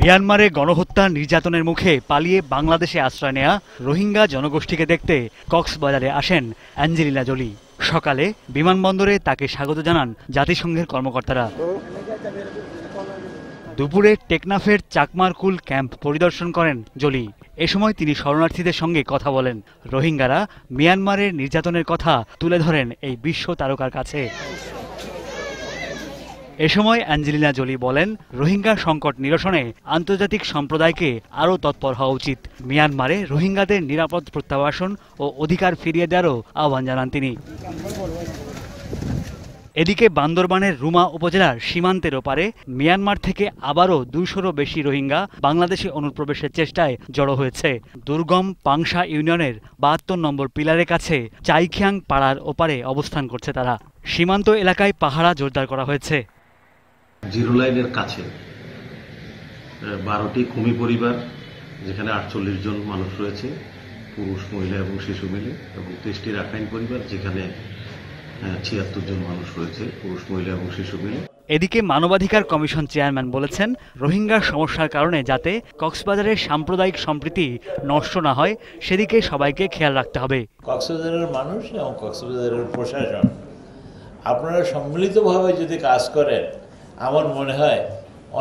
মিয়ানমারে গণহত্যা নির্যাতনের মুখে পালিয়ে বাংলাদেশে আশ্রয় নেয়া রোহিঙ্গা জনগোষ্ঠীকে দেখতে কক্সবাজারে আসেন অ্যাঞ্জেলিনা জোলি সকালে বিমানবন্দরে তাকে স্বাগত জানান জাতিসংঘের কর্মকর্তারা দুপুরে টেকনাফের চাকমারকুল ক্যাম্প পরিদর্শন করেন জোলি এ সময় তিনি শরণার্থীদের সঙ্গে কথা বলেন রোহিঙ্গারা মিয়ানমারের নির্যাতনের কথা তুলে ধরেন এই বিশ্ব তারকার কাছে এ সময় অ্যাঞ্জেলিনা জোলি বলেন রোহিঙ্গা সংকট নিরসনে আন্তর্জাতিক সম্প্রদায়কে আরও তৎপর হওয়া উচিত মিয়ানমারে রোহিঙ্গাদের নিরাপদ প্রত্যাবাসন ও অধিকার ফিরিয়ে দেওয়ারও আহ্বান জানান তিনি এদিকে বান্দরবানের রুমা উপজেলার সীমান্তের ওপারে মিয়ানমার থেকে আবারও দুইশোরও বেশি রোহিঙ্গা বাংলাদেশে অনুপ্রবেশের চেষ্টায় জড়ো হয়েছে দুর্গম পাংশা ইউনিয়নের বাহাত্তর নম্বর পিলারের কাছে চাইখিয়াং পাড়ার ওপারে অবস্থান করছে তারা সীমান্ত এলাকায় পাহারা জোরদার করা হয়েছে জিরো লাইনের কাছে বারোটি কুমি পরিবার যেখানে আটচল্লিশ জন মানুষ রয়েছে পুরুষ মহিলা এবং শিশু মিলে এবং তেইশটি রাখাইন পরিবার যেখানে ছিয়াত্তর জন মানুষ রয়েছে পুরুষ মহিলা এবং শিশু মিলে এদিকে মানবাধিকার কমিশন চেয়ারম্যান বলেছেন রোহিঙ্গার সমস্যার কারণে যাতে কক্সবাজারের সাম্প্রদায়িক সম্প্রীতি নষ্ট না হয় সেদিকে সবাইকে খেয়াল রাখতে হবে কক্সবাজারের মানুষ এবং কক্সবাজারের প্রশাসন আপনারা সম্মিলিতভাবে যদি কাজ করেন আমার মনে হয়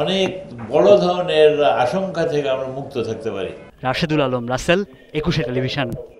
অনেক বড় ধরনের আশঙ্কা থেকে আমরা মুক্ত থাকতে পারি রাশেদুল আলম রাসেল একুশে টেলিভিশন